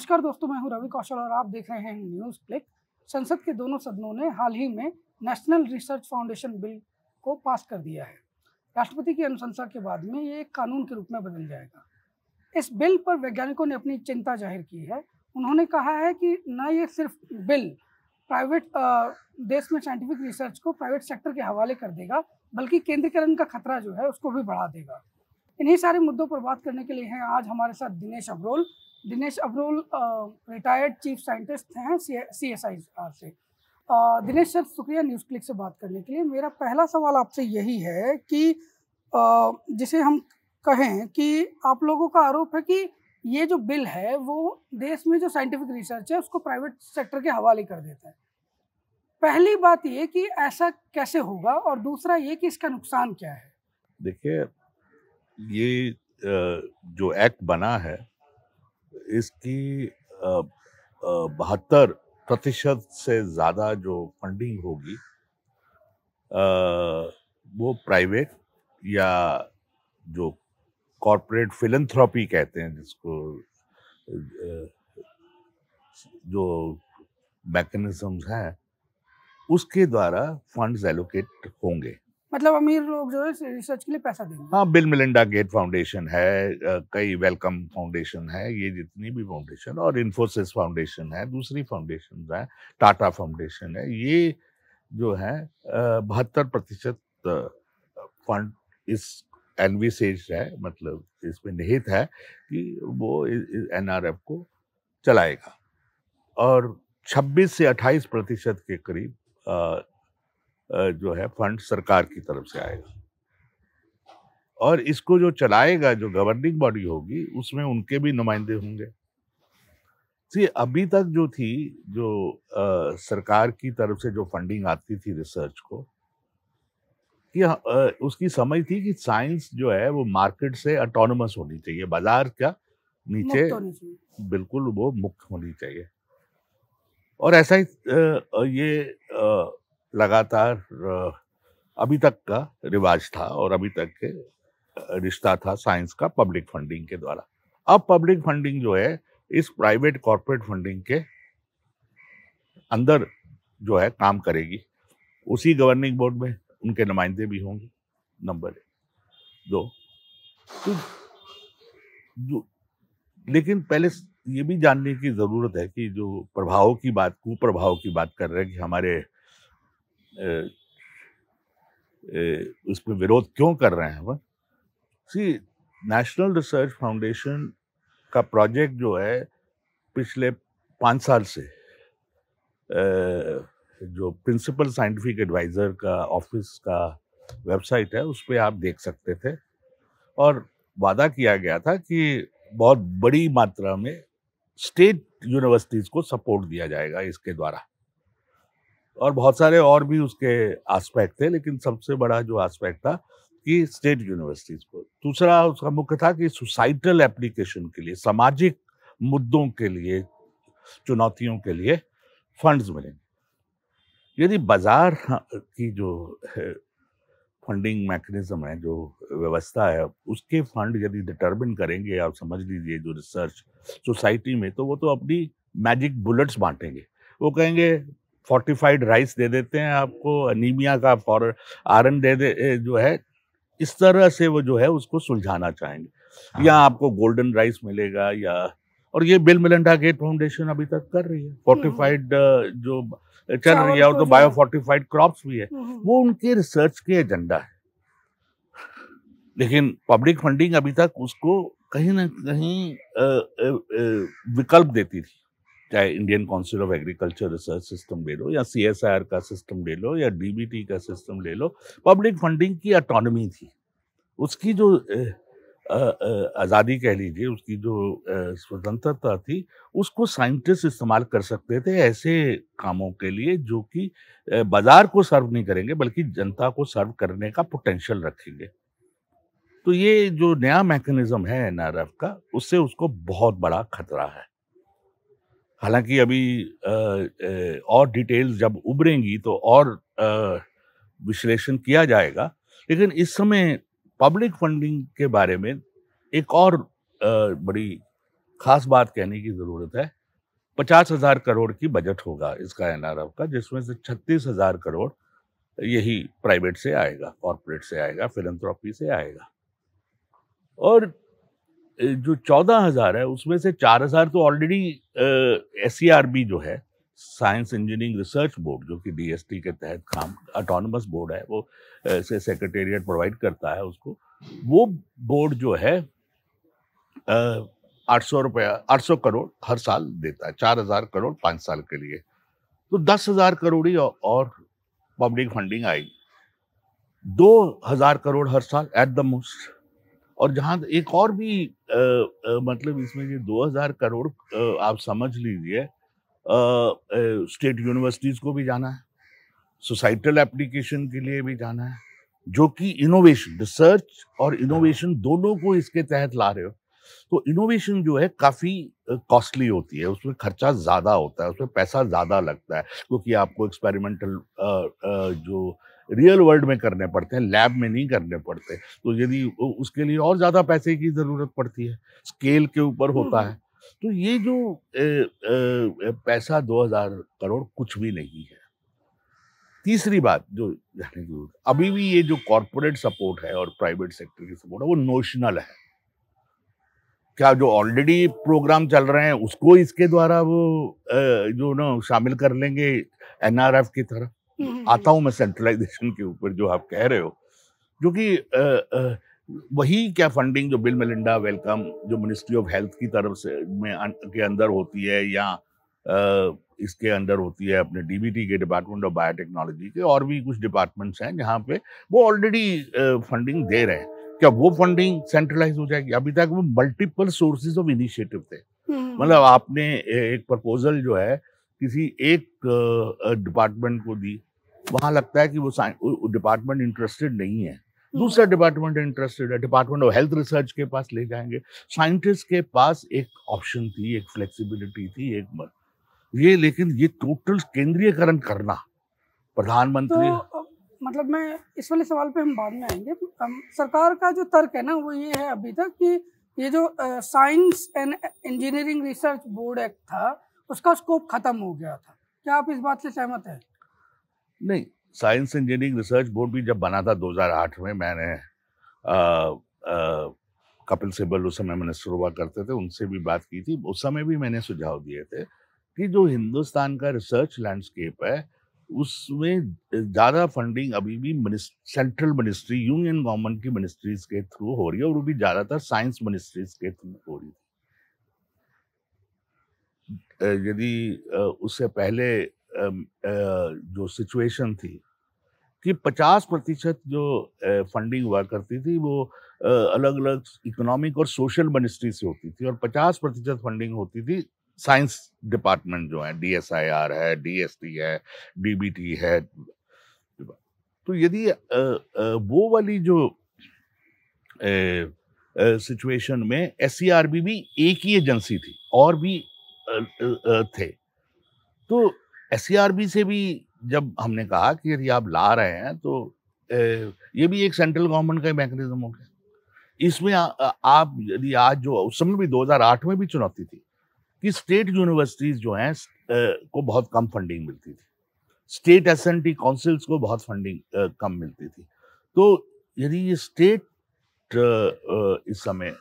नमस्कार दोस्तों मैं हूं रवि कौशल और आप देख रहे हैं न्यूज क्लिक संसद के दोनों सदनों ने हाल ही में नेशनल रिसर्च फाउंडेशन बिल को पास कर दिया है राष्ट्रपति की अनुशंसा के बाद में ये एक कानून के रूप में बदल जाएगा इस बिल पर वैज्ञानिकों ने अपनी चिंता जाहिर की है उन्होंने कहा है कि न ये सिर्फ बिल प्राइवेट देश में साइंटिफिक रिसर्च को प्राइवेट सेक्टर के हवाले कर देगा बल्कि केंद्रीकरण का खतरा जो है उसको भी बढ़ा देगा इन्हीं सारे मुद्दों पर बात करने के लिए हैं आज हमारे साथ दिनेश अग्रोल दिनेश अब्रुल रिटायर्ड चीफ साइंटिस्ट हैं सी एस आई आर से दिनेश सर शुक्रिया न्यूज़ क्लिक से बात करने के लिए मेरा पहला सवाल आपसे यही है कि जिसे हम कहें कि आप लोगों का आरोप है कि ये जो बिल है वो देश में जो साइंटिफिक रिसर्च है उसको प्राइवेट सेक्टर के हवाले कर देता है पहली बात ये कि ऐसा कैसे होगा और दूसरा ये कि इसका नुकसान क्या है देखिए ये जो एक्ट बना है इसकी बहत्तर प्रतिशत से ज़्यादा जो फंडिंग होगी वो प्राइवेट या जो कॉरपोरेट फिलंथ्रॉपी कहते हैं जिसको जो मैकेनिज्म हैं उसके द्वारा फंड्स एलोकेट होंगे मतलब अमीर लोग जो है रिसर्च के लिए पैसा देंगे हाँ बिल मिलिंडा गेट फाउंडेशन है कई वेलकम फाउंडेशन है ये जितनी भी फाउंडेशन और इन्फोसिस फाउंडेशन है दूसरी फाउंडेशन है टाटा फाउंडेशन है ये जो है बहत्तर प्रतिशत फंड इस वी है मतलब इसमें निहित है कि वो एफ को चलाएगा और 26 से 28 प्रतिशत के करीब जो है फंड सरकार की तरफ से आएगा और इसको जो चलाएगा जो गवर्निंग बॉडी होगी उसमें उनके भी नुमाइंदे होंगे सी अभी तक जो थी जो आ, सरकार की तरफ से जो फंडिंग आती थी रिसर्च को कि आ, उसकी समझ थी कि साइंस जो है वो मार्केट से ऑटोनमस होनी चाहिए बाजार का नीचे बिल्कुल वो मुक्त होनी चाहिए और ऐसा ही ये आ, लगातार अभी तक का रिवाज था और अभी तक के रिश्ता था साइंस का पब्लिक फंडिंग के द्वारा अब पब्लिक फंडिंग जो है इस प्राइवेट कॉरपोरेट फंडिंग के अंदर जो है काम करेगी उसी गवर्निंग बोर्ड में उनके नुमाइंदे भी होंगे नंबर दो तो जो लेकिन पहले ये भी जानने की ज़रूरत है कि जो प्रभाव की बात कुप्रभाव की बात कर रहे हैं कि हमारे उस पर विरोध क्यों कर रहे हैं वह सी नेशनल रिसर्च फाउंडेशन का प्रोजेक्ट जो है पिछले पाँच साल से जो प्रिंसिपल साइंटिफिक एडवाइज़र का ऑफिस का वेबसाइट है उस पर आप देख सकते थे और वादा किया गया था कि बहुत बड़ी मात्रा में स्टेट यूनिवर्सिटीज़ को सपोर्ट दिया जाएगा इसके द्वारा और बहुत सारे और भी उसके आस्पेक्ट थे लेकिन सबसे बड़ा जो आस्पेक्ट था कि स्टेट यूनिवर्सिटीज को दूसरा उसका मुख्य था कि सोसाइटल एप्लीकेशन के लिए सामाजिक मुद्दों के लिए चुनौतियों के लिए फंड्स मिलेंगे यदि बाजार की जो फंडिंग मैकेनिज्म है जो व्यवस्था है उसके फंड यदि डिटर्मिन करेंगे आप समझ लीजिए जो रिसर्च सोसाइटी में तो वो तो अपनी मैजिक बुलेट्स बांटेंगे वो कहेंगे फोर्टिफाइड राइस दे देते हैं आपको अनीमिया का फॉर आयरन दे दे जो है इस तरह से वो जो है उसको सुलझाना चाहेंगे हाँ। या आपको गोल्डन राइस मिलेगा या और ये बिल मिलंडा गेट फाउंडेशन अभी तक कर रही है फोर्टिफाइड हम्म। जो चल रही है और तो बायो फोर्टिफाइड क्रॉप्स भी है हम्म, हम्म। वो उनके रिसर्च के एजेंडा है लेकिन पब्लिक फंडिंग अभी तक उसको कहीं ना कहीं विकल्प देती थी चाहे Indian council of agriculture research system ले लो या सी का सिस्टम ले लो या डीबीटी का सिस्टम ले लो पब्लिक फंडिंग की अटोनमी थी उसकी जो आज़ादी कह लीजिए उसकी जो स्वतंत्रता थी उसको साइंटिस्ट इस्तेमाल कर सकते थे ऐसे कामों के लिए जो कि बाजार को सर्व नहीं करेंगे बल्कि जनता को सर्व करने का पोटेंशियल रखेंगे तो ये जो नया मैकेनिज्म है एन का उससे उसको बहुत बड़ा खतरा है हालांकि अभी और डिटेल्स जब उभरेंगी तो और विश्लेषण किया जाएगा लेकिन इस समय पब्लिक फंडिंग के बारे में एक और बड़ी खास बात कहने की ज़रूरत है पचास हज़ार करोड़ की बजट होगा इसका एन का जिसमें से छत्तीस हज़ार करोड़ यही प्राइवेट से आएगा कॉरपोरेट से आएगा फिलंथ्रॉपी से आएगा और जो चौदह हजार है उसमें से चार हजार तो ऑलरेडी एस सी जो है साइंस इंजीनियरिंग रिसर्च बोर्ड जो कि डीएसटी के तहत काम ऑटोनमस बोर्ड है वो से सेक्रेटेरिएट प्रोवाइड करता है उसको वो बोर्ड जो है आठ सौ रुपया आठ सौ करोड़ हर साल देता है चार हजार करोड़ पाँच साल के लिए तो दस हजार करोड़ ही और पब्लिक फंडिंग आएगी दो हजार करोड़ हर साल एट द मोस्ट और जहां एक और भी आ, आ, मतलब इसमें ये 2000 करोड़ आ, आप समझ लीजिए स्टेट यूनिवर्सिटीज को भी जाना है सोसाइटल एप्लीकेशन के लिए भी जाना है जो कि इनोवेशन रिसर्च और हाँ। इनोवेशन दोनों को इसके तहत ला रहे हो तो इनोवेशन जो है काफ़ी कॉस्टली होती है उसमें खर्चा ज़्यादा होता है उसमें पैसा ज़्यादा लगता है क्योंकि आपको एक्सपेरिमेंटल जो रियल वर्ल्ड में करने पड़ते हैं लैब में नहीं करने पड़ते तो यदि उसके लिए और ज़्यादा पैसे की ज़रूरत पड़ती है स्केल के ऊपर होता है हम्म। तो ये जो ए, ए, पैसा 2000 करोड़ कुछ भी नहीं है तीसरी बात जो जाने की अभी भी ये जो कॉरपोरेट सपोर्ट है और प्राइवेट सेक्टर की सपोर्ट है वो नोशनल है क्या जो ऑलरेडी प्रोग्राम चल रहे हैं उसको इसके द्वारा वो जो ना शामिल कर लेंगे एनआरएफ की तरफ आता हूं मैं सेंट्रलाइजेशन के ऊपर जो आप कह रहे हो जो कि वही क्या फंडिंग जो बिल मेलिंडा वेलकम जो मिनिस्ट्री ऑफ हेल्थ की तरफ से में अं, के अंदर होती है या आ, इसके अंदर होती है अपने डीबीटी के डिपार्टमेंट ऑफ बायोटेक्नोलॉजी के और भी कुछ डिपार्टमेंट्स हैं जहाँ पे वो ऑलरेडी फंडिंग दे रहे हैं क्या वो फंडिंग सेंट्रलाइज हो जाएगी अभी तक वो मल्टीपल सोर्सेज ऑफ इनिशिएटिव थे हम्म। मतलब आपने एक प्रपोजल जो है किसी एक डिपार्टमेंट को दी वहां लगता है कि वो डिपार्टमेंट इंटरेस्टेड नहीं है हम्म। दूसरा डिपार्टमेंट इंटरेस्टेड है डिपार्टमेंट ऑफ हेल्थ रिसर्च के पास ले जाएंगे साइंटिस्ट के पास एक ऑप्शन थी एक फ्लेक्सिबिलिटी थी एक मत ये लेकिन ये टोटल केंद्रीयकरण करना प्रधानमंत्री तो, मतलब मैं इस वाले सवाल पे हम बाद में आएंगे सरकार का जो तर्क है ना वो ये है अभी तक कि ये जो science and engineering research board act था उसका स्कोप खत्म हो गया था क्या आप इस बात से सहमत हैं नहीं साइंस इंजीनियरिंग रिसर्च बोर्ड भी जब बना था 2008 में मैंने कपिल सिब्बल उस समय मिनिस्टर हुआ करते थे उनसे भी बात की थी उस समय भी मैंने सुझाव दिए थे कि जो हिंदुस्तान का रिसर्च लैंडस्केप है उसमें ज़्यादा फंडिंग अभी भी सेंट्रल मिनिस्ट्री यूनियन गवर्नमेंट की मिनिस्ट्रीज के थ्रू हो रही है और वो भी ज़्यादातर साइंस मिनिस्ट्रीज के थ्रू हो रही है यदि उससे पहले जो सिचुएशन थी कि 50 प्रतिशत जो फंडिंग हुआ करती थी वो अलग अलग इकोनॉमिक और सोशल मिनिस्ट्री से होती थी और 50 प्रतिशत फंडिंग होती थी साइंस डिपार्टमेंट जो है डीएसआईआर है डीएसटी है डीबीटी है तो यदि वो वाली जो सिचुएशन में एस e भी एक ही एजेंसी थी और भी थे तो एस e से भी जब हमने कहा कि यदि आप ला रहे हैं तो ये भी एक सेंट्रल गवर्नमेंट का मैकेनिज्म हो गया इसमें आ, आप यदि आज जो उस समय भी 2008 में भी चुनौती थी कि स्टेट यूनिवर्सिटीज जो हैं को बहुत कम फंडिंग मिलती थी state S N T councils को बहुत फंडिंग कम मिलती थी तो यदि ये स्टेट इस समय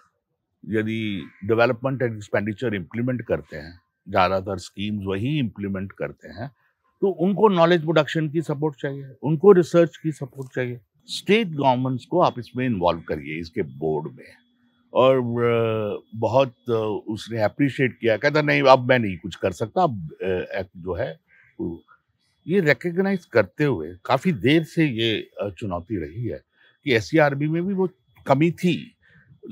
यदि डेवलपमेंट एंड एक्सपेंडिचर इम्प्लीमेंट करते हैं ज़्यादातर स्कीम्स वही इम्प्लीमेंट करते हैं तो उनको नॉलेज प्रोडक्शन की सपोर्ट चाहिए उनको रिसर्च की सपोर्ट चाहिए स्टेट गवर्नमेंट्स को आप इसमें इन्वॉल्व करिए इसके बोर्ड में और बहुत उसने अप्रिशिएट किया कहता नहीं अब मैं नहीं कुछ कर सकता अब एक्ट जो है ये रिकग्नाइज करते हुए काफ़ी देर से ये चुनौती रही है कि एस e में भी वो कमी थी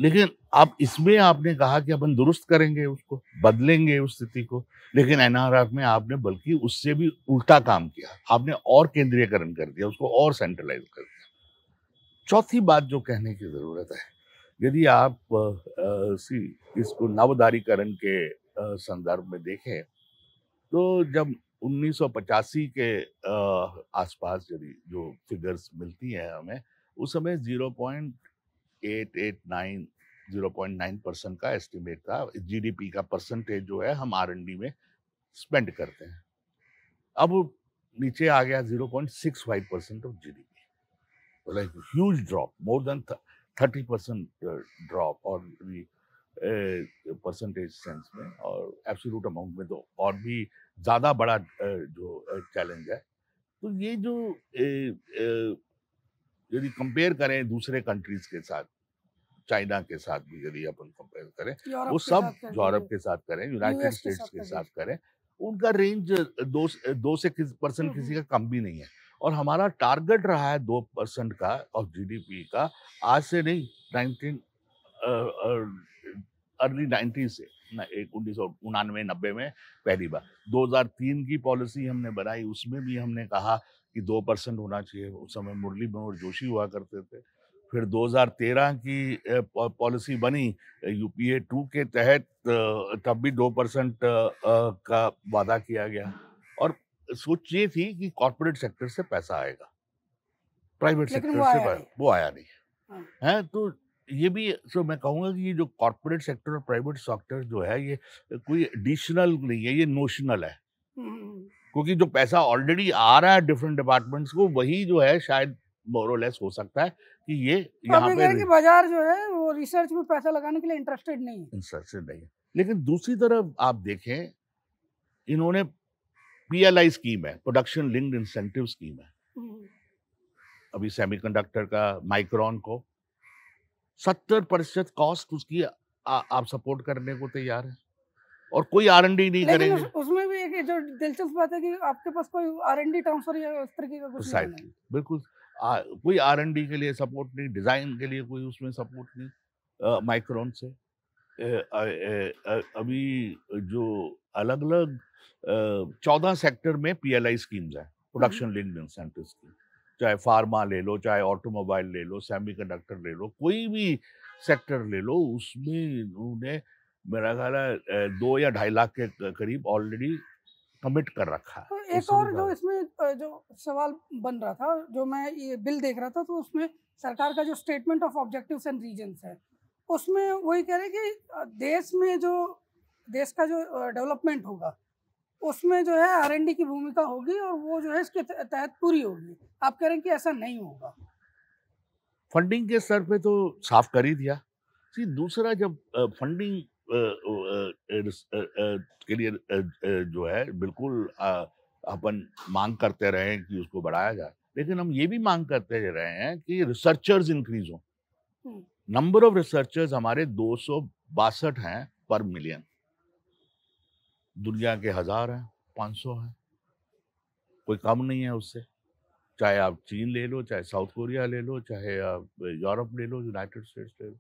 लेकिन अब इसमें आपने कहा कि अपन दुरुस्त करेंगे उसको बदलेंगे उस स्थिति को लेकिन एनआरआर में आपने बल्कि उससे भी उल्टा काम किया आपने और केंद्रीयकरण कर दिया उसको और सेंट्रलाइज कर दिया चौथी बात जो कहने की ज़रूरत है यदि आप आ, सी इसको नवदारीकरण के संदर्भ में देखें तो जब उन्नीस के आसपास यदि जो फिगर्स मिलती हैं हमें उस समय nine zero point nine percent का एस्टिमेट था जीडीपी का परसेंटेज जो है हम आर में स्पेंड करते हैं अब नीचे आ गया zero point six five percent of GDP तो like huge drop more than thirty percent drop और परसेंटेज सेंस में और एब्सोलूट अमाउंट में तो और भी ज़्यादा बड़ा जो चैलेंज है तो ये जो यदि कंपेयर करें दूसरे कंट्रीज के साथ चाइना के साथ भी यदि अपन कंपेयर करें वो सब यूरोप के साथ करें यूनाइटेड स्टेट्स के साथ करें उनका रेंज दो दो से किस परसेंट हम्म, हम्म। किसी का कम भी नहीं है और हमारा टारगेट रहा है दो परसेंट का ऑफ जीडीपी का आज से नहीं नाइनटीन अर्ली नाइन्टीज से एक उन्नीस सौ उनानवे नब्बे में पहली बार 2003 की पॉलिसी हमने बनाई उसमें भी हमने कहा कि दो परसेंट होना चाहिए उस समय मुरली मनोहर जोशी हुआ करते थे फिर 2013 की पॉलिसी बनी यूपीए टू के तहत तब भी दो परसेंट का वादा किया गया और सोच ये थी कि कॉरपोरेट सेक्टर से पैसा आएगा प्राइवेट सेक्टर से आया वो आया नहीं हाँ। है तो ये भी सो मैं कहूँगा कि ये जो कॉरपोरेट सेक्टर और प्राइवेट सेक्टर जो है ये कोई एडिशनल नहीं है ये नोशनल है हम्म, हम्म, हम्म। क्योंकि जो पैसा ऑलरेडी आ रहा है डिफरेंट डिपार्टमेंट्स को वही जो है शायद मोरोलेस हो सकता है कि ये तो यहाँ बाजार जो है वो रिसर्च में पैसा लगाने के लिए इंटरेस्टेड नहीं है इंटरेस्टेड नहीं लेकिन दूसरी तरफ आप देखें इन्होंने पीएलआई स्कीम है प्रोडक्शन लिंक्ड इंसेंटिव स्कीम है हम्म। अभी सेमीकंडक्टर का माइक्रोन को सत्तर परसेंट कॉस्ट उसकी आ, आप सपोर्ट करने को तैयार है और कोई आर एन डी नहीं करेंगे उस, उसमें भी एक जो दिलचस्प बात है कि आपके पास कोई आर एन डी ट्रांसफर या इस तरीके का कुछ नहीं है बिल्कुल कोई आर एन डी के लिए सपोर्ट नहीं डिज़ाइन के लिए कोई उसमें सपोर्ट नहीं माइक्रोन से ए, ए, अभी जो अलग अलग चौदह सेक्टर में पी एल आई स्कीम्स हैं प्रोडक्शन लिंक इंसेंटिव स्कीम चाहे फार्मा ले लो चाहे ऑटोमोबाइल ले लो सेमी कंडक्टर ले लो कोई भी सेक्टर ले लो उसमें उन्होंने मेरा ख्याल है दो या ढाई लाख के करीब ऑलरेडी कमिट कर रखा तो है एक और जो इसमें जो सवाल बन रहा था जो मैं ये बिल देख रहा था तो उसमें सरकार का जो statement of objectives and reason है उसमें वही कह रहे कि देश में जो देश का जो डेवलपमेंट होगा उसमें जो है आर की भूमिका होगी और वो जो है इसके तहत पूरी होगी आप कह रहे हैं कि ऐसा नहीं होगा फंडिंग के स्तर पे तो साफ कर ही दिया दूसरा जब फंडिंग के लिए जो है बिल्कुल अपन मांग करते रहे कि उसको बढ़ाया जाए लेकिन हम ये भी मांग करते रहे हैं कि रिसर्चर्स इंक्रीज हो नंबर ऑफ रिसर्चर्स हमारे दो हैं पर मिलियन दुनिया के हजार हैं पाँच सौ हैं कोई कम नहीं है उससे चाहे आप चीन ले लो चाहे साउथ कोरिया ले लो चाहे आप यूरोप ले लो यूनाइटेड स्टेट्स ले लो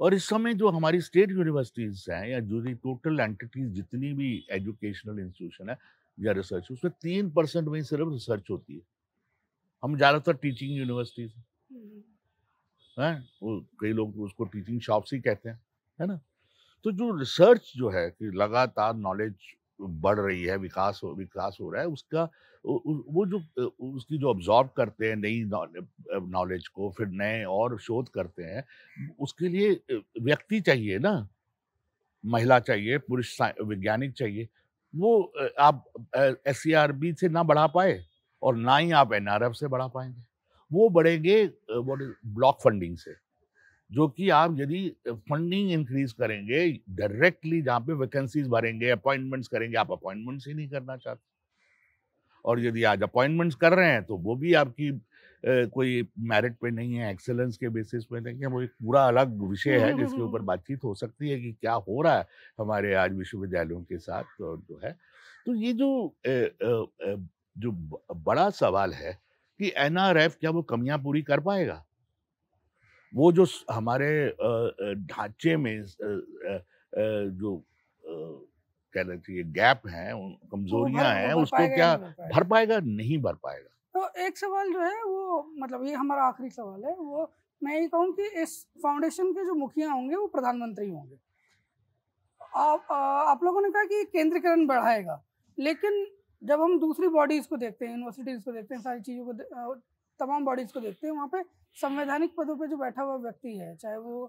और इस समय जो हमारी स्टेट यूनिवर्सिटीज़ हैं या जो टोटल एंटिटीज जितनी भी एजुकेशनल इंस्टीट्यूशन है या रिसर्च उसमें तीन परसेंट में सिर्फ रिसर्च होती है हम ज़्यादातर टीचिंग यूनिवर्सिटीज हैं वो कई लोग उसको टीचिंग शॉप्स ही कहते हैं है ना तो जो रिसर्च जो है कि लगातार नॉलेज बढ़ रही है विकास हो विकास हो रहा है उसका वो जो उसकी जो ऑब्जॉर्व करते हैं नई नॉलेज को फिर नए और शोध करते हैं उसके लिए व्यक्ति चाहिए ना महिला चाहिए पुरुष वैज्ञानिक चाहिए वो आप एस e से ना बढ़ा पाए और ना ही आप एनआरएफ से बढ़ा पाएंगे वो बढ़ेंगे ब्लॉक फंडिंग से जो कि आप यदि फंडिंग इंक्रीज करेंगे डायरेक्टली जहाँ पे वैकेंसीज भरेंगे अपॉइंटमेंट्स करेंगे आप अपॉइंटमेंट्स ही नहीं करना चाहते और यदि आज अपॉइंटमेंट्स कर रहे हैं तो वो भी आपकी ए, कोई मेरिट पे नहीं है एक्सेलेंस के बेसिस पे नहीं है वो एक पूरा अलग विषय है हम्म, जिसके हम्म, ऊपर हम्म। बातचीत हो सकती है कि क्या हो रहा है हमारे आज विश्वविद्यालयों के साथ तो जो तो है तो ये जो ए, ए, जो बड़ा सवाल है कि एन क्या वो कमियाँ पूरी कर पाएगा वो जो हमारे ढांचे में जो कह रहे थे गैप है कमजोरियां हैं उसको क्या भर पाएगा नहीं भर पाएगा तो एक सवाल जो है वो मतलब ये हमारा आखिरी सवाल है वो मैं ये कहूँ कि इस फाउंडेशन के जो मुखिया होंगे वो प्रधानमंत्री होंगे आप आप लोगों ने कहा कि केंद्रीकरण बढ़ाएगा लेकिन जब हम दूसरी बॉडीज़ को देखते हैं यूनिवर्सिटीज़ को देखते हैं सारी चीज़ों को तमाम बॉडीज़ को देखते हैं वहाँ पे संवैधानिक पदों पे जो बैठा हुआ व्यक्ति है चाहे वो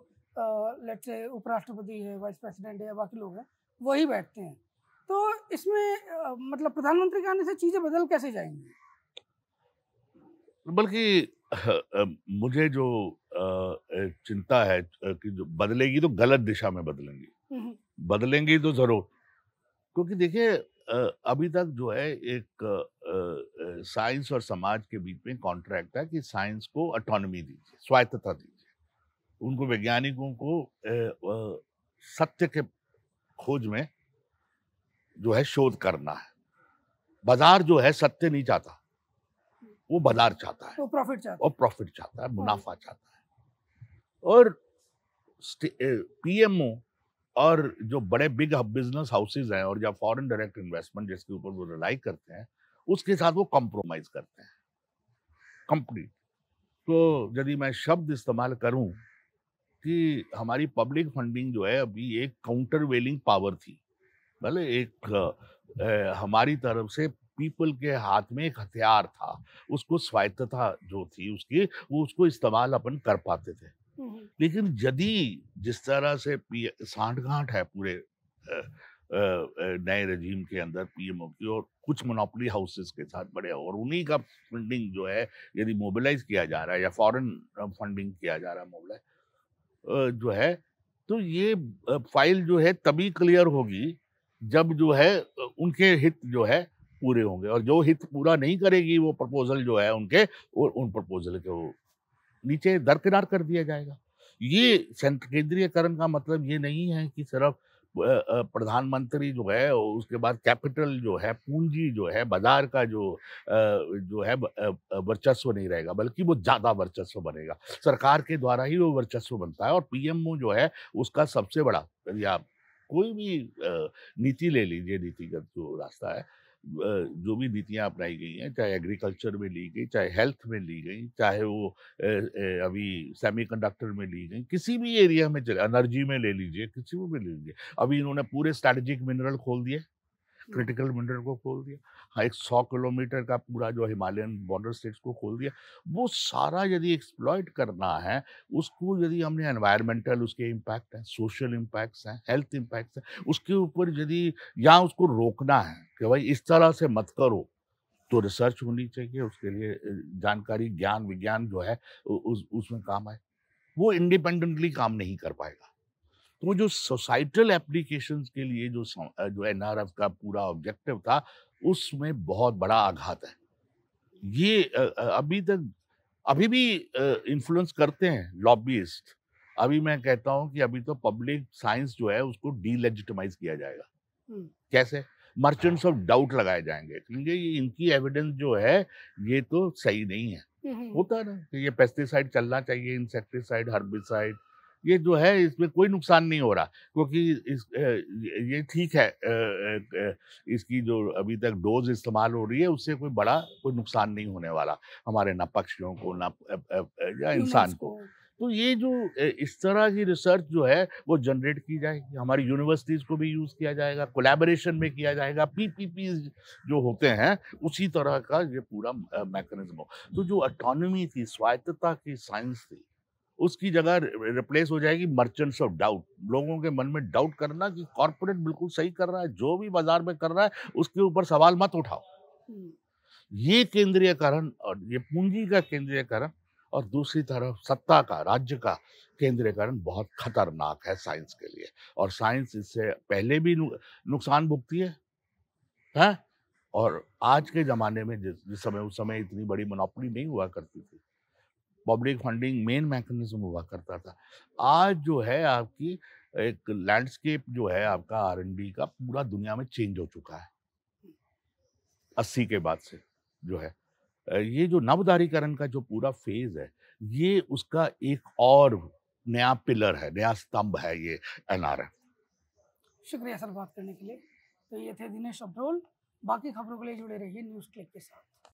लेट से उपराष्ट्रपति है वाइस प्रेसिडेंट है या बाकी लोग हैं वही बैठते हैं तो इसमें आ, मतलब प्रधानमंत्री के आने से चीज़ें बदल कैसे जाएंगी बल्कि मुझे जो चिंता है कि जो बदलेगी तो गलत दिशा में बदलेंगी हम्म, हम्म। बदलेंगी तो जरूर क्योंकि देखिए अभी तक जो है एक साइंस और समाज के बीच में कॉन्ट्रैक्ट था कि साइंस को अटोनमी दीजिए स्वायत्तता दीजिए उनको वैज्ञानिकों को सत्य के खोज में जो है शोध करना है बाजार जो है सत्य नहीं चाहता वो बाजार चाहता है वो प्रॉफिट चाहता है प्रॉफिट चाहता है मुनाफा चाहता है और पीएमओ और जो बड़े बिग बिजनेस हाउसेज हैं और या फॉरेन डायरेक्ट इन्वेस्टमेंट जिसके ऊपर वो रिलाई करते हैं उसके साथ वो कॉम्प्रोमाइज करते हैं कंप्लीट तो यदि मैं शब्द इस्तेमाल करूं कि हमारी पब्लिक फंडिंग जो है अभी एक काउंटर वेलिंग पावर थी भले एक ए, हमारी तरफ से पीपल के हाथ में एक हथियार था उसको स्वायत्तता जो थी उसकी वो उसको इस्तेमाल अपन कर पाते थे हम्म। लेकिन यदि जिस तरह से सांठ गांठ है पूरे नए रजीम के अंदर पीएमओ की और कुछ मोनोपली हाउसेस के साथ बड़े और उन्हीं का फंडिंग जो है यदि मोबिलाइज किया जा रहा है या फॉरेन फंडिंग किया जा रहा है मोबिलाइज जो है तो ये फाइल जो है तभी क्लियर होगी जब जो है उनके हित जो है पूरे होंगे और जो हित पूरा नहीं करेगी वो प्रपोजल जो है उनके और उन प्रपोजल के नीचे दरकिनार कर दिया जाएगा ये केंद्रीयकरण का मतलब ये नहीं है कि सिर्फ प्रधानमंत्री जो है उसके बाद कैपिटल जो है पूंजी जो है बाजार का जो जो है वर्चस्व नहीं रहेगा बल्कि वो ज़्यादा वर्चस्व बनेगा सरकार के द्वारा ही वो वर्चस्व बनता है और पीएमओ जो है उसका सबसे बड़ा या कोई भी नीति ले लीजिए नीतिगत जो रास्ता है जो भी नीतियाँ अपनाई गई हैं चाहे एग्रीकल्चर में ली गई चाहे हेल्थ में ली गई चाहे वो अभी सेमीकंडक्टर में ली गई किसी भी एरिया में चले एनर्जी में ले लीजिए किसी भी में ले लीजिए अभी इन्होंने पूरे स्ट्रेटेजिक मिनरल खोल दिए क्रिटिकल मिनरल को खोल दिया हाँ एक सौ किलोमीटर का पूरा जो हिमालयन बॉर्डर स्टेट्स को खोल दिया वो सारा यदि एक्सप्लॉयट करना है उसको यदि हमने एनवायरमेंटल उसके इम्पैक्ट हैं सोशल इम्पैक्ट्स हैं हेल्थ इम्पैक्ट्स हैं उसके ऊपर यदि या उसको रोकना है कि भाई इस तरह से मत करो तो रिसर्च होनी चाहिए उसके लिए जानकारी ज्ञान विज्ञान जो है उस उसमें काम आए वो इंडिपेंडेंटली काम नहीं कर पाएगा तो जो सोसाइटल एप्लीकेशंस के लिए जो जो एनआरएफ का पूरा ऑब्जेक्टिव था उसमें बहुत बड़ा आघात है ये अभी तक अभी भी इन्फ्लुएंस करते हैं लॉबिस्ट अभी मैं कहता हूँ कि अभी तो पब्लिक साइंस जो है उसको डीलेजिटिमाइज किया जाएगा कैसे मर्चेंट्स ऑफ डाउट लगाए जाएंगे क्योंकि ये इनकी एविडेंस जो है ये तो सही नहीं है होता ना कि ये पेस्टिसाइड चलना चाहिए इंसेक्टिसाइड हर्बिसाइड ये जो है इसमें कोई नुकसान नहीं हो रहा क्योंकि इस ये ठीक है इसकी जो अभी तक डोज इस्तेमाल हो रही है उससे कोई बड़ा कोई नुकसान नहीं होने वाला हमारे ना पक्षियों को ना या इंसान को तो ये जो इस तरह की रिसर्च जो है वो जनरेट की जाएगी हमारी यूनिवर्सिटीज़ को भी यूज़ किया जाएगा कोलेबोरेशन में किया जाएगा पी जो होते हैं उसी तरह का ये पूरा मैकेनिज्म हो तो जो अटोनमी थी स्वायत्तता की साइंस थी उसकी जगह रिप्लेस हो जाएगी मर्चेंट्स ऑफ डाउट लोगों के मन में डाउट करना कि कॉरपोरेट बिल्कुल सही कर रहा है जो भी बाजार में कर रहा है उसके ऊपर सवाल मत उठाओ ये केंद्रीयकरण और ये पूंजी का केंद्रीयकरण और दूसरी तरफ सत्ता का राज्य का केंद्रीयकरण बहुत खतरनाक है साइंस के लिए और साइंस इससे पहले भी नुकसान भुगती है है? और आज के ज़माने में जिस, समय उस समय इतनी बड़ी मनोपड़ी नहीं हुआ करती थी पब्लिक फंडिंग मेन मैकेनिज्म हुआ करता था आज जो है आपकी एक लैंडस्केप जो है आपका आर का पूरा दुनिया में चेंज हो चुका है अस्सी के बाद से जो है ये जो नवदारीकरण का जो पूरा फेज है ये उसका एक और नया पिलर है नया स्तंभ है ये एनआरएफ शुक्रिया सर बात करने के लिए तो ये थे दिनेश अब्रोल बाकी खबरों के लिए जुड़े रहिए न्यूज क्लिक के साथ